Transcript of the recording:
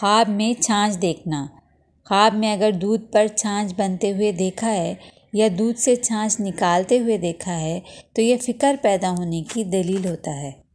ख्वाब में छाछ देखना ख्वाब में अगर दूध पर छाछ बनते हुए देखा है या दूध से छाछ निकालते हुए देखा है तो यह फ़िक्र पैदा होने की दलील होता है